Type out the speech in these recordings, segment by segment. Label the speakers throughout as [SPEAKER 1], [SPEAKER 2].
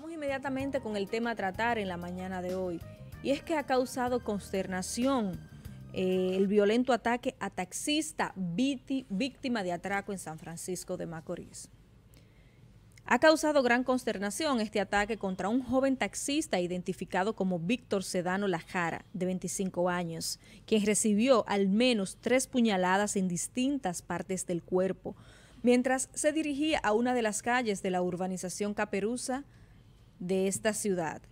[SPEAKER 1] Vamos inmediatamente con el tema a tratar en la mañana de hoy. Y es que ha causado consternación eh, el violento ataque a taxista víctima de atraco en San Francisco de Macorís. Ha causado gran consternación este ataque contra un joven taxista identificado como Víctor Sedano Lajara, de 25 años, quien recibió al menos tres puñaladas en distintas partes del cuerpo, mientras se dirigía a una de las calles de la urbanización Caperuza, de esta ciudad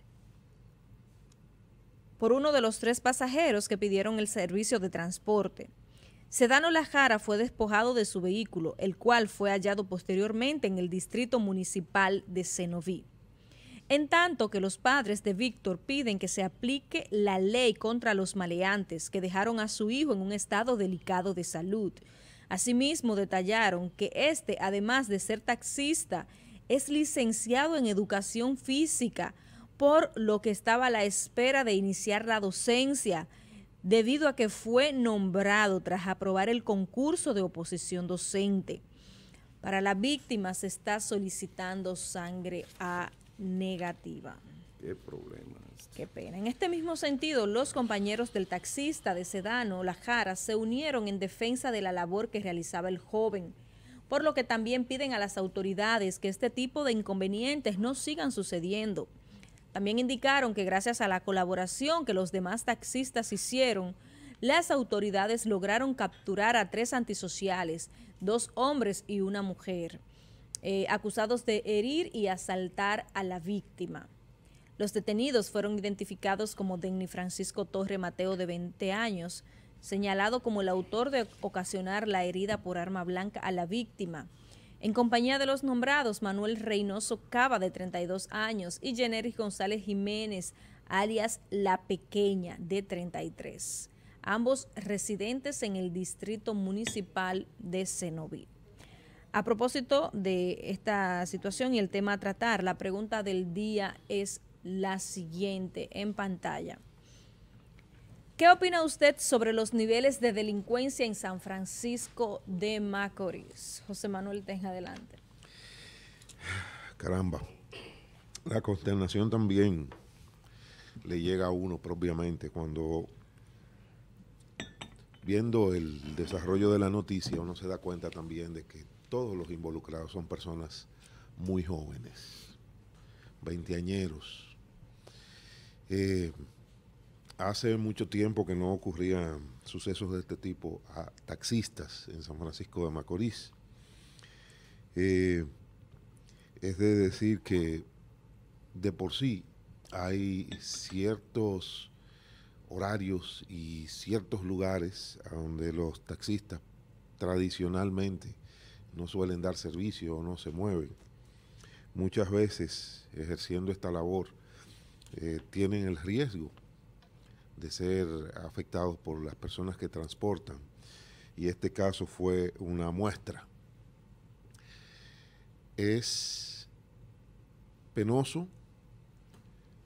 [SPEAKER 1] por uno de los tres pasajeros que pidieron el servicio de transporte. Sedano Lajara fue despojado de su vehículo, el cual fue hallado posteriormente en el distrito municipal de Senoví. En tanto que los padres de Víctor piden que se aplique la ley contra los maleantes que dejaron a su hijo en un estado delicado de salud. Asimismo, detallaron que este, además de ser taxista, es licenciado en educación física, por lo que estaba a la espera de iniciar la docencia, debido a que fue nombrado tras aprobar el concurso de oposición docente. Para la víctima se está solicitando sangre A negativa.
[SPEAKER 2] Qué problema. Este. Qué pena.
[SPEAKER 1] En este mismo sentido, los compañeros del taxista de Sedano, La Jara, se unieron en defensa de la labor que realizaba el joven por lo que también piden a las autoridades que este tipo de inconvenientes no sigan sucediendo. También indicaron que gracias a la colaboración que los demás taxistas hicieron, las autoridades lograron capturar a tres antisociales, dos hombres y una mujer, eh, acusados de herir y asaltar a la víctima. Los detenidos fueron identificados como Denny Francisco Torre Mateo, de 20 años, señalado como el autor de ocasionar la herida por arma blanca a la víctima. En compañía de los nombrados, Manuel Reynoso Cava, de 32 años, y Generis González Jiménez, alias La Pequeña, de 33, ambos residentes en el distrito municipal de Cenoví. A propósito de esta situación y el tema a tratar, la pregunta del día es la siguiente en pantalla. ¿Qué opina usted sobre los niveles de delincuencia en San Francisco de Macorís? José Manuel, ten adelante.
[SPEAKER 3] Caramba, la consternación también le llega a uno propiamente cuando viendo el desarrollo de la noticia uno se da cuenta también de que todos los involucrados son personas muy jóvenes, veinteañeros. Eh, hace mucho tiempo que no ocurrían sucesos de este tipo a taxistas en San Francisco de Macorís. Eh, es de decir que de por sí hay ciertos horarios y ciertos lugares a donde los taxistas tradicionalmente no suelen dar servicio o no se mueven. Muchas veces ejerciendo esta labor eh, tienen el riesgo de ser afectados por las personas que transportan. Y este caso fue una muestra. Es penoso.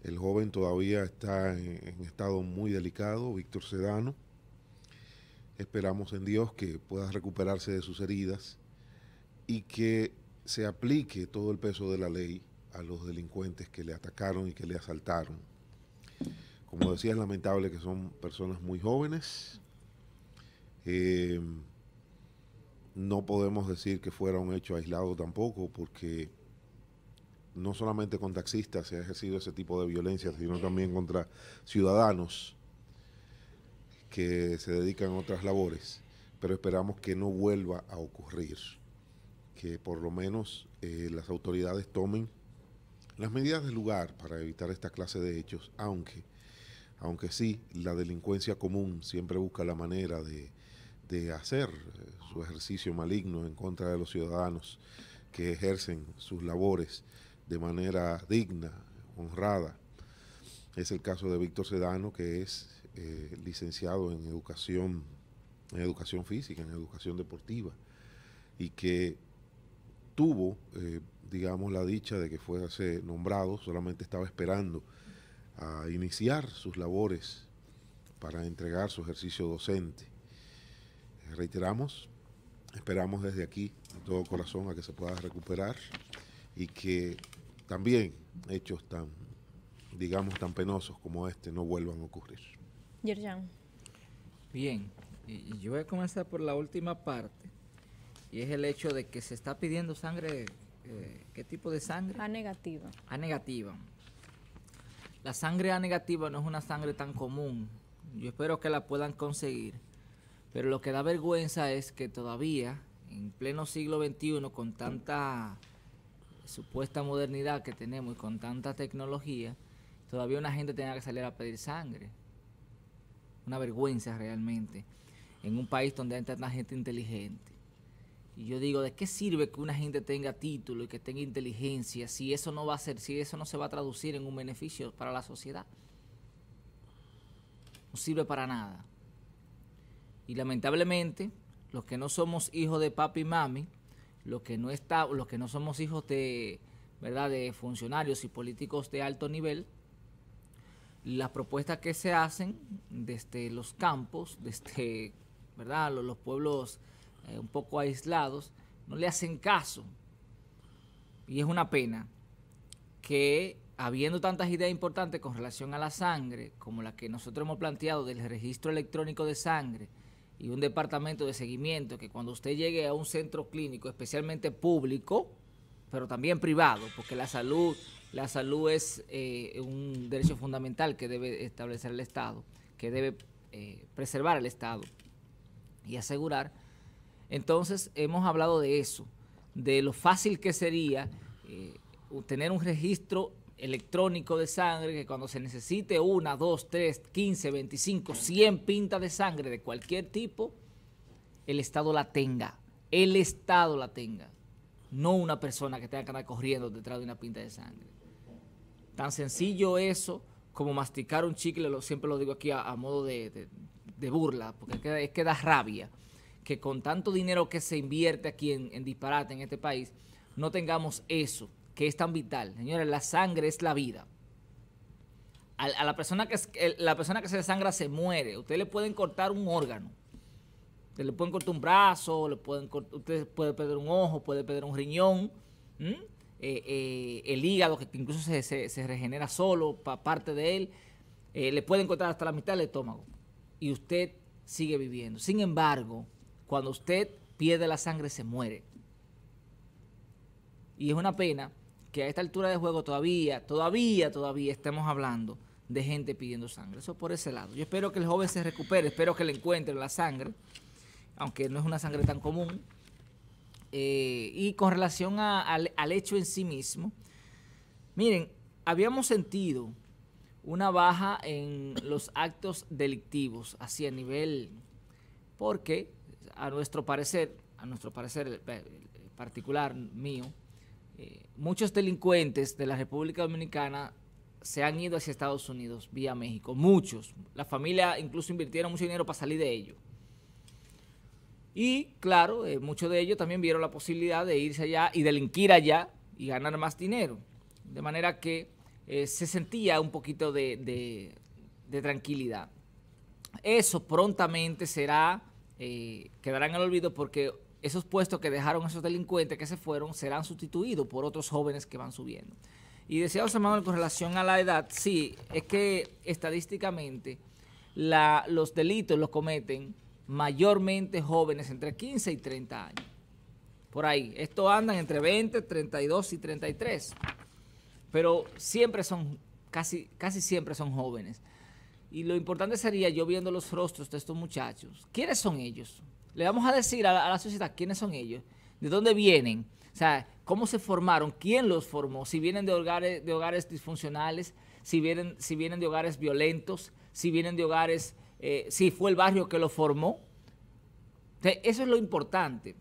[SPEAKER 3] El joven todavía está en, estado muy delicado, Víctor Sedano. Esperamos en Dios que pueda recuperarse de sus heridas y que se aplique todo el peso de la ley a los delincuentes que le atacaron y que le asaltaron como decía, es lamentable que son personas muy jóvenes. Eh, no podemos decir que fuera un hecho aislado tampoco, porque no solamente con taxistas se ha ejercido ese tipo de violencia, sino también contra ciudadanos que se dedican a otras labores. Pero esperamos que no vuelva a ocurrir, que por lo menos eh, las autoridades tomen las medidas del lugar para evitar esta clase de hechos, aunque aunque sí, la delincuencia común siempre busca la manera de, hacer eh, su ejercicio maligno en contra de los ciudadanos que ejercen sus labores de manera digna, honrada. Es el caso de Víctor Sedano, que es eh, licenciado en educación, en educación física, en educación deportiva, y que tuvo, eh, digamos, la dicha de que fuese nombrado, solamente estaba esperando a iniciar sus labores para entregar su ejercicio docente. Eh, reiteramos, esperamos desde aquí, de todo corazón, a que se pueda recuperar y que también hechos tan, digamos, tan penosos como este no vuelvan a ocurrir.
[SPEAKER 1] Yerjan.
[SPEAKER 4] Bien, yo voy a comenzar por la última parte, y es el hecho de que se está pidiendo sangre, eh, ¿qué tipo de sangre? A negativa. A negativa. La sangre A negativa no es una sangre tan común. Yo espero que la puedan conseguir. Pero lo que da vergüenza es que todavía, en pleno siglo XXI, con tanta supuesta modernidad que tenemos y con tanta tecnología, todavía una gente tenga que salir a pedir sangre. Una vergüenza realmente en un país donde hay tanta gente inteligente. Y yo digo, ¿de qué sirve que una gente tenga título y que tenga inteligencia si eso no va a ser, si eso no se va a traducir en un beneficio para la sociedad? No sirve para nada. Y lamentablemente, los que no somos hijos de papi y mami, los que no está, los que no somos hijos de, ¿verdad? de funcionarios y políticos de alto nivel, las propuestas que se hacen desde los campos, desde ¿verdad? los pueblos eh, un poco aislados, no le hacen caso. Y es una pena que habiendo tantas ideas importantes con relación a la sangre, como la que nosotros hemos planteado del registro electrónico de sangre y un departamento de seguimiento, que cuando usted llegue a un centro clínico, especialmente público, pero también privado, porque la salud, la salud es eh, un derecho fundamental que debe establecer el Estado, que debe eh, preservar el Estado y asegurar entonces, hemos hablado de eso, de lo fácil que sería eh, tener un registro electrónico de sangre, que cuando se necesite una, dos, tres, quince, veinticinco, cien pintas de sangre de cualquier tipo, el Estado la tenga. El Estado la tenga. No una persona que tenga que andar corriendo detrás de una pinta de sangre. Tan sencillo eso como masticar un chicle, lo, siempre lo digo aquí a, modo de, burla, porque es que da rabia que con tanto dinero que se invierte aquí en, disparate en este país, no tengamos eso, que es tan vital. Señores, la sangre es la vida. A, la, persona que, la persona que se desangra se muere. usted le pueden cortar un órgano. Ustedes le pueden cortar un brazo, le pueden usted puede perder un ojo, puede perder un riñón, eh, eh, el hígado, que incluso se, regenera solo, para parte de él. Eh, le pueden cortar hasta la mitad del estómago. Y usted sigue viviendo. Sin embargo, cuando usted pierde la sangre, se muere. Y es una pena que a esta altura de juego todavía, todavía, todavía estemos hablando de gente pidiendo sangre. Eso por ese lado. Yo espero que el joven se recupere, espero que le encuentren la sangre, aunque no es una sangre tan común. Eh, y con relación al, hecho en sí mismo, miren, habíamos sentido una baja en los actos delictivos, así a nivel, porque a nuestro parecer, a nuestro parecer particular mío, eh, muchos delincuentes de la República Dominicana se han ido hacia Estados Unidos vía México, muchos. La familia incluso invirtieron mucho dinero para salir de ello. Y claro, eh, muchos de ellos también vieron la posibilidad de irse allá y delinquir allá y ganar más dinero. De manera que eh, se sentía un poquito de tranquilidad. Eso prontamente será eh, quedarán al el olvido porque esos puestos que dejaron esos delincuentes que se fueron serán sustituidos por otros jóvenes que van subiendo. Y decía José Manuel con relación a la edad, sí, es que estadísticamente los delitos los cometen mayormente jóvenes entre 15 y 30 años. Por ahí, esto andan entre 20, 32 y 33, pero siempre son, casi, casi siempre son jóvenes. Y lo importante sería yo viendo los rostros de estos muchachos. ¿Quiénes son ellos? Le vamos a decir a la, sociedad quiénes son ellos, de dónde vienen, o sea, cómo se formaron, quién los formó, si vienen de hogares, de hogares disfuncionales, si vienen, si vienen de hogares violentos, si vienen de hogares, eh, si fue el barrio que los formó. eso es lo importante.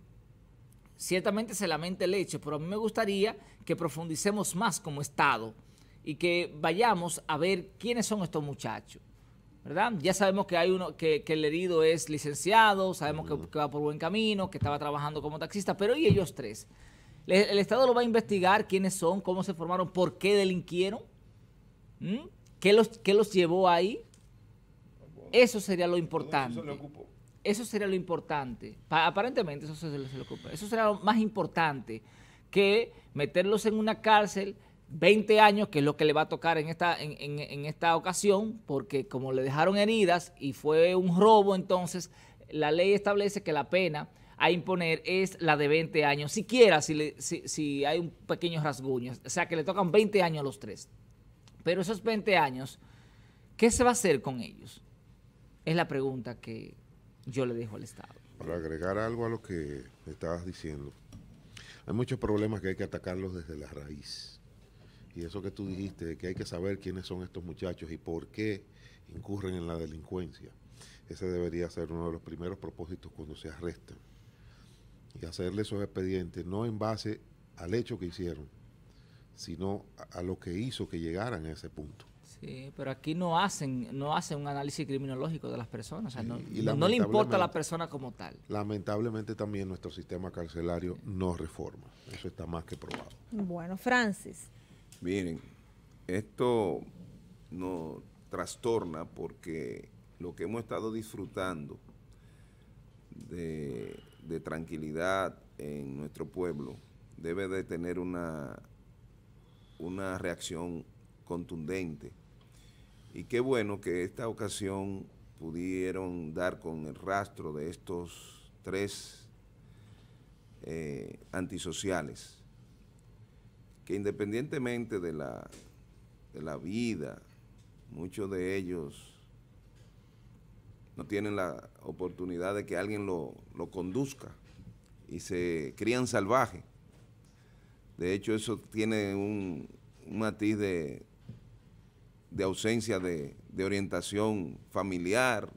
[SPEAKER 4] Ciertamente se lamenta el hecho, pero a mí me gustaría que profundicemos más como Estado y que vayamos a ver quiénes son estos muchachos. ¿verdad? Ya sabemos que hay uno, que, el herido es licenciado, sabemos que, va por buen camino, que estaba trabajando como taxista, pero ¿y ellos tres? el Estado lo va a investigar quiénes son, cómo se formaron, por qué delinquieron, ¿Mm? ¿Qué, los, qué los llevó ahí. Eso sería lo importante. Eso sería lo importante. aparentemente eso se, le ocupa. Eso sería lo más importante que meterlos en una cárcel 20 años, que es lo que le va a tocar en esta, en, esta ocasión, porque como le dejaron heridas y fue un robo, entonces la ley establece que la pena a imponer es la de 20 años, siquiera si, si, si, hay un pequeño rasguño. O sea, que le tocan 20 años a los tres. Pero esos 20 años, ¿qué se va a hacer con ellos? Es la pregunta que yo le dejo al Estado.
[SPEAKER 3] Para agregar algo a lo que estabas diciendo, hay muchos problemas que hay que atacarlos desde la raíz y eso que tú dijiste, de que hay que saber quiénes son estos muchachos y por qué incurren en la delincuencia, ese debería ser uno de los primeros propósitos cuando se arrestan. Y hacerle esos expedientes, no en base al hecho que hicieron, sino a, lo que hizo que llegaran a ese punto.
[SPEAKER 4] Sí, pero aquí no hacen, no hacen un análisis criminológico de las personas, no, le importa a la persona como tal.
[SPEAKER 3] Lamentablemente también nuestro sistema carcelario no reforma, eso está más que probado.
[SPEAKER 1] Bueno, Francis,
[SPEAKER 3] Miren,
[SPEAKER 2] esto nos trastorna porque lo que hemos estado disfrutando de, tranquilidad en nuestro pueblo debe de tener una, una reacción contundente. Y qué bueno que esta ocasión pudieron dar con el rastro de estos tres eh, antisociales que independientemente de la, de la vida, muchos de ellos no tienen la oportunidad de que alguien lo, conduzca y se crían salvajes. De hecho, eso tiene un, matiz de, ausencia de, de, orientación familiar.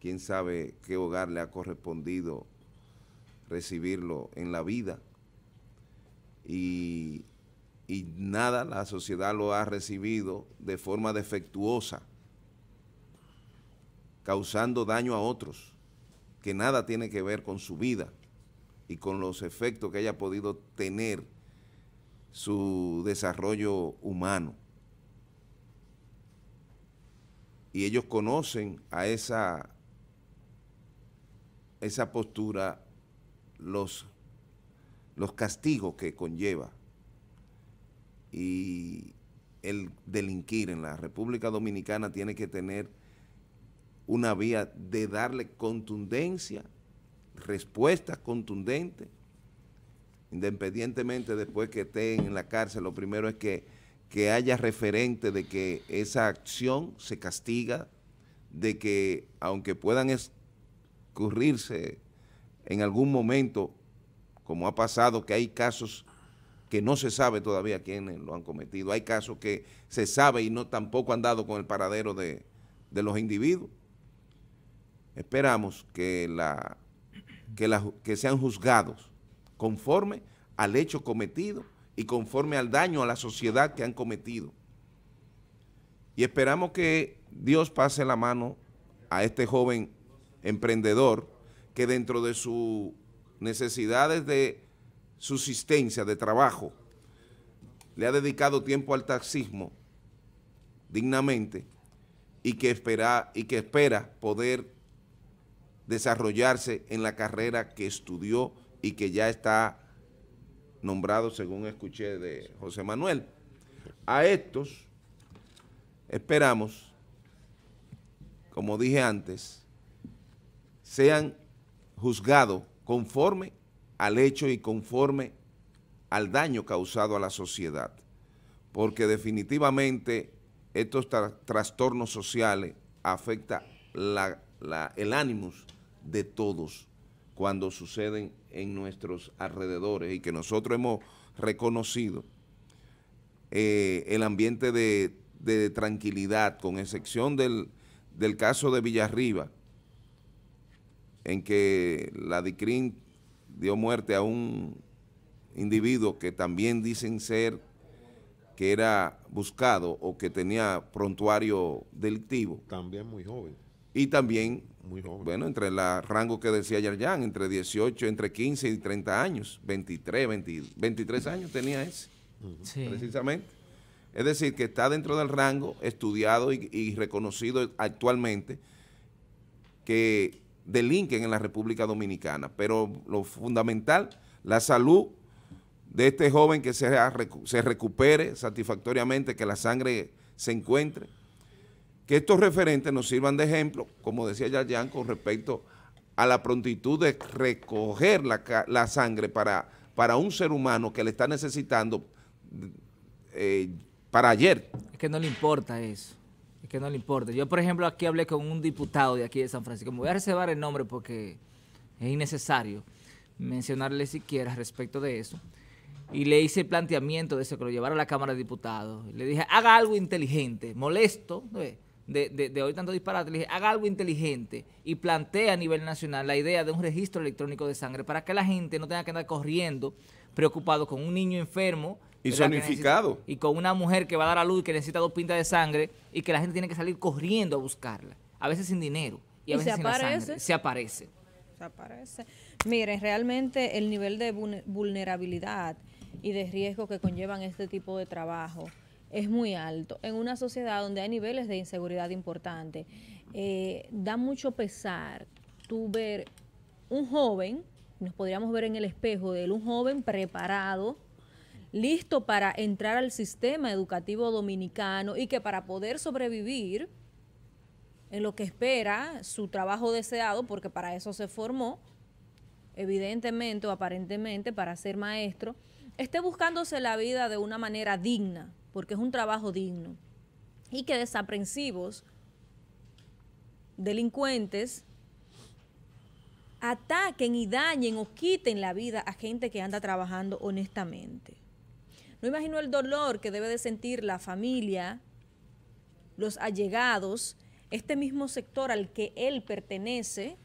[SPEAKER 2] Quién sabe qué hogar le ha correspondido recibirlo en la vida y, nada, la sociedad lo ha recibido de forma defectuosa, causando daño a otros, que nada tiene que ver con su vida y con los efectos que haya podido tener su desarrollo humano. Y ellos conocen a esa, esa postura los los castigos que conlleva y el delinquir en la República Dominicana tiene que tener una vía de darle contundencia, respuesta contundente, independientemente después que estén en la cárcel, lo primero es que, que haya referente de que esa acción se castiga, de que aunque puedan escurrirse en algún momento como ha pasado que hay casos que no se sabe todavía quiénes lo han cometido, hay casos que se sabe y no tampoco han dado con el paradero de, los individuos. Esperamos que, la, que, que sean juzgados conforme al hecho cometido y conforme al daño a la sociedad que han cometido. Y esperamos que Dios pase la mano a este joven emprendedor que dentro de su necesidades de subsistencia, de trabajo, le ha dedicado tiempo al taxismo dignamente y que, espera, y que espera poder desarrollarse en la carrera que estudió y que ya está nombrado, según escuché de José Manuel. A estos esperamos, como dije antes, sean juzgados conforme al hecho y conforme al daño causado a la sociedad, porque definitivamente estos trastornos sociales afectan el ánimo de todos cuando suceden en nuestros alrededores y que nosotros hemos reconocido eh, el ambiente de, tranquilidad, con excepción del, del caso de Villarriba, en que la DICRIN dio muerte a un individuo que también dicen ser que era buscado o que tenía prontuario delictivo. También muy joven. Y también,
[SPEAKER 3] muy bueno, entre
[SPEAKER 2] el rango que decía Yarjan, entre 18, entre 15 y 30 años, 23, 20, 23 años tenía ese, precisamente. Es decir, que está dentro del rango estudiado y reconocido actualmente que delinquen en la República Dominicana. Pero lo fundamental, la salud de este joven que se, se recupere satisfactoriamente, que la sangre se encuentre, que estos referentes nos sirvan de ejemplo, como decía Jan, con respecto a la prontitud de recoger la, sangre para, para un ser humano que le está necesitando eh, para ayer.
[SPEAKER 4] Es que no le importa eso que no le importe. Yo, por ejemplo, aquí hablé con un diputado de aquí de San Francisco. Me voy a reservar el nombre porque es innecesario mencionarle siquiera respecto de eso. Y le hice el planteamiento de eso, que lo llevara a la Cámara de Diputados. Le dije, haga algo inteligente, molesto, de, de, de, hoy tanto disparate, le dije, haga algo inteligente y plantea a nivel nacional la idea de un registro electrónico de sangre para que la gente no tenga que andar corriendo preocupado con un niño enfermo y y con una mujer que va a dar a luz y que necesita dos pintas de sangre y que la gente tiene que salir corriendo a buscarla, a veces sin dinero
[SPEAKER 1] y a veces se sin aparece? Se aparece. Se aparece. Miren, realmente el nivel de vulnerabilidad y de riesgo que conllevan este tipo de trabajo es muy alto. En una sociedad donde hay niveles de inseguridad importantes, eh, da mucho pesar tu ver un joven, nos podríamos ver en el espejo de él, un joven preparado, listo para entrar al sistema educativo dominicano y que para poder sobrevivir en lo que espera su trabajo deseado, porque para eso se formó, evidentemente o aparentemente para ser maestro, esté buscándose la vida de una manera digna, porque es un trabajo digno, y que desaprensivos, delincuentes, ataquen y dañen o quiten la vida a gente que anda trabajando honestamente. No imagino el dolor que debe de sentir la familia, los allegados, este mismo sector al que él pertenece,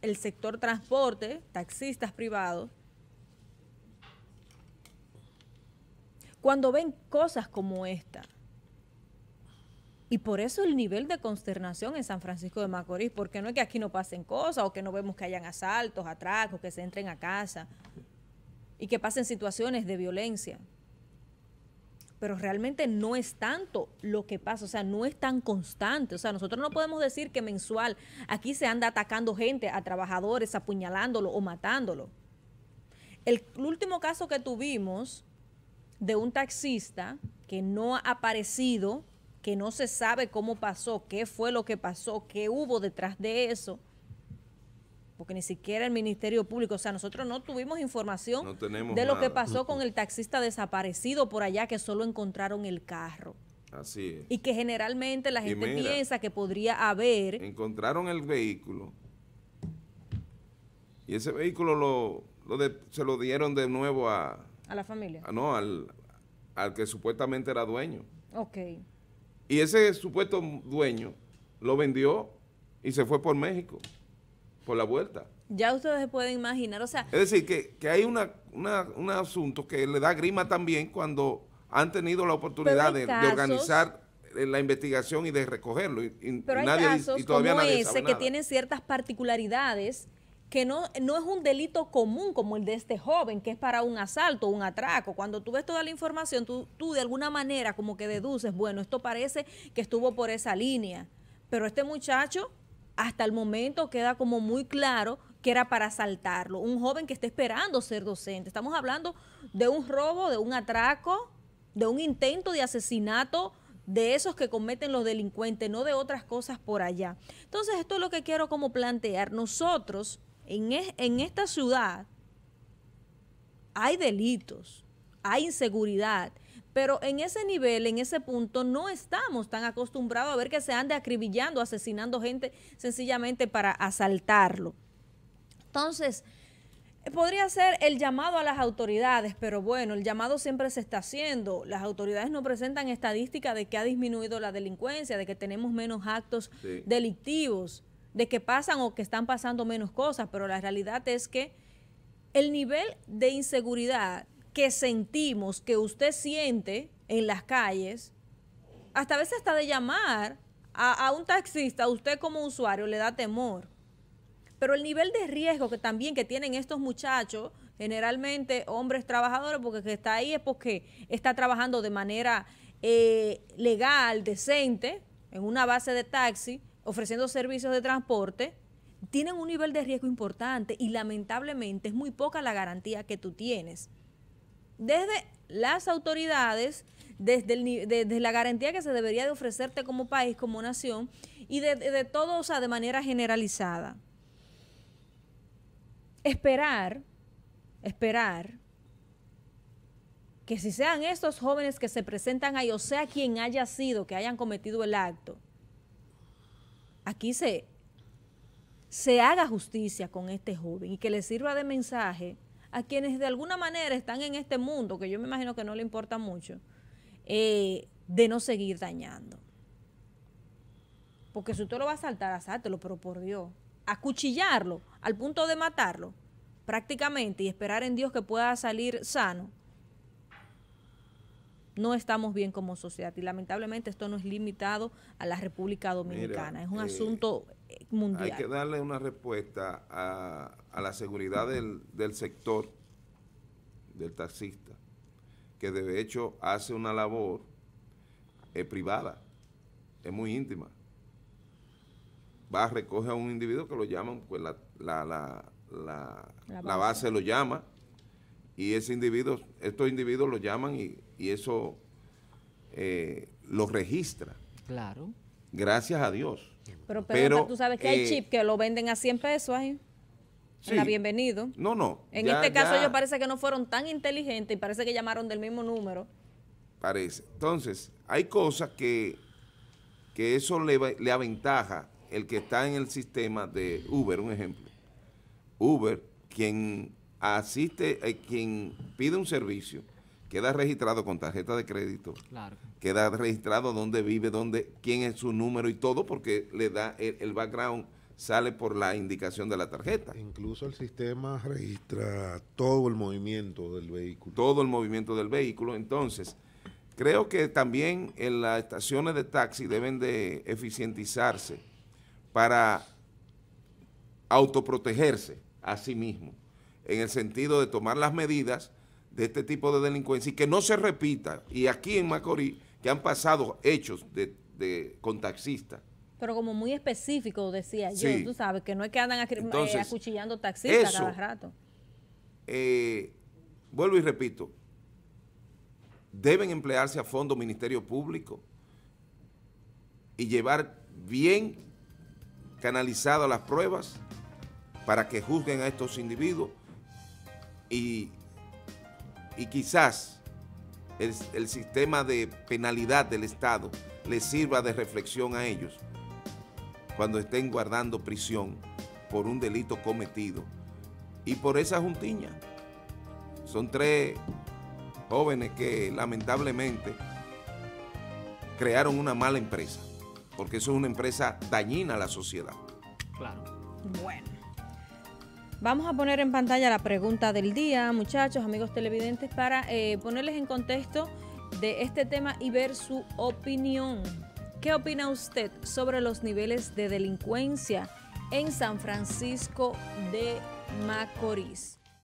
[SPEAKER 1] el, sector transporte, taxistas privados, cuando ven cosas como esta. Y por eso el nivel de consternación en San Francisco de Macorís, porque no es que aquí no pasen cosas o que no vemos que hayan asaltos, atracos, que se entren a casa y que pasen situaciones de violencia. Pero realmente no es tanto lo que pasa, o sea, no es tan constante. O sea, nosotros no podemos decir que mensual aquí se anda atacando gente, a trabajadores, apuñalándolo o matándolo. El último caso que tuvimos de un taxista que no ha aparecido, que no se sabe cómo pasó, qué fue lo que pasó, qué hubo detrás de eso, porque ni siquiera el Ministerio Público, o sea, nosotros no tuvimos información de lo que pasó con el taxista desaparecido por allá que solo encontraron el carro.
[SPEAKER 2] Así es. Y
[SPEAKER 1] que generalmente la gente piensa que podría haber...
[SPEAKER 2] Encontraron el vehículo y ese vehículo lo, se lo dieron de nuevo a... A la familia. no, al, al que supuestamente era dueño. Ok. Y ese supuesto dueño lo vendió y se fue por México por la vuelta.
[SPEAKER 1] Ya ustedes se pueden imaginar, o sea... Es
[SPEAKER 2] decir, que, hay una, un asunto que le da grima también cuando han tenido la oportunidad de, organizar eh, la investigación y de recogerlo. pero hay casos todavía como que tienen
[SPEAKER 1] ciertas particularidades que no, no es un delito común como el de este joven, que es para un asalto, un atraco. Cuando tú ves toda la información, tú, tú de alguna manera como que deduces, bueno, esto parece que estuvo por esa línea. Pero este muchacho hasta el momento queda como muy claro que era para asaltarlo. Un joven que está esperando ser docente. Estamos hablando de un robo, de un atraco, de un intento de asesinato de esos que cometen los delincuentes, no de otras cosas por allá. Entonces, esto es lo que quiero como plantear. Nosotros, en, en esta ciudad, hay delitos, hay inseguridad pero en ese nivel, en ese punto, no estamos tan acostumbrados a ver que se ande acribillando, asesinando gente sencillamente para asaltarlo. Entonces, podría ser el llamado a las autoridades, pero bueno, el llamado siempre se está haciendo. Las autoridades no presentan estadísticas de que ha disminuido la delincuencia, de que tenemos menos actos delictivos, de que pasan o que están pasando menos cosas, pero la realidad es que el nivel de inseguridad que sentimos, que usted siente en las calles, hasta a veces hasta de llamar a, un taxista, a usted como usuario le da temor. Pero el nivel de riesgo que también que tienen estos muchachos, generalmente hombres trabajadores, porque está ahí es porque está trabajando de manera eh, legal, decente, en una base de taxi, ofreciendo servicios de transporte, tienen un nivel de riesgo importante y lamentablemente es muy poca la garantía que tú tienes desde las autoridades, desde, la garantía que se debería de ofrecerte como país, como nación, y de, todo, o sea, de manera generalizada. Esperar, esperar que si sean estos jóvenes que se presentan ahí, o sea, quien haya sido, que hayan cometido el acto, aquí se, se haga justicia con este joven y que le sirva de mensaje a quienes de alguna manera están en este mundo, que yo me imagino que no le importa mucho, eh, de no seguir dañando. Porque si usted lo va a saltar, asártelo, pero por Dios. Acuchillarlo al punto de matarlo, prácticamente, y esperar en Dios que pueda salir sano. No estamos bien como sociedad y lamentablemente esto no es limitado a la República Dominicana. es un eh, asunto hay que
[SPEAKER 2] darle una respuesta a, la seguridad del, sector del taxista, que de hecho hace una labor eh, privada, es muy íntima. Va, recoge a un individuo que lo llaman, pues la, base. lo llama, y ese individuo, estos individuos lo llaman y, eso eh, lo registra. Claro gracias a Dios. Pero, tú sabes que hay eh, chips
[SPEAKER 1] que lo venden a 100 pesos ahí. bienvenido.
[SPEAKER 2] No, no. En este caso ellos parece
[SPEAKER 1] que no fueron tan inteligentes y parece que llamaron del mismo número.
[SPEAKER 2] Parece. Entonces, hay cosas que, que eso le, le aventaja el que está en el sistema de Uber, un ejemplo. Uber, quien asiste, eh, quien pide un servicio, queda registrado con tarjeta de crédito, queda registrado dónde vive, dónde, quién es su número y todo, porque le da el, background sale por la indicación de la tarjeta. Incluso
[SPEAKER 3] el sistema registra
[SPEAKER 2] todo el movimiento del vehículo. Todo el movimiento del vehículo. Entonces, creo que también en las estaciones de taxi deben de eficientizarse para autoprotegerse a sí mismo, en el sentido de tomar las medidas de este tipo de delincuencia y que no se repita. Y aquí en Macorís, que han pasado hechos de, con taxistas.
[SPEAKER 1] Pero como muy específico, decía yo, tú sabes, que no es que andan eh, acuchillando taxistas cada rato.
[SPEAKER 2] Eh, vuelvo y repito, deben emplearse a fondo Ministerio Público y llevar bien canalizadas las pruebas para que juzguen a estos individuos y y quizás el, sistema de penalidad del Estado les sirva de reflexión a ellos cuando estén guardando prisión por un delito cometido y por esa juntiña. Son tres jóvenes que lamentablemente crearon una mala empresa, porque eso es una empresa dañina a la sociedad. Claro.
[SPEAKER 1] Bueno. Vamos a poner en pantalla la pregunta del día, muchachos, amigos televidentes, para eh, ponerles en contexto de este tema y ver su opinión. ¿Qué opina usted sobre los niveles de delincuencia en San Francisco de Macorís?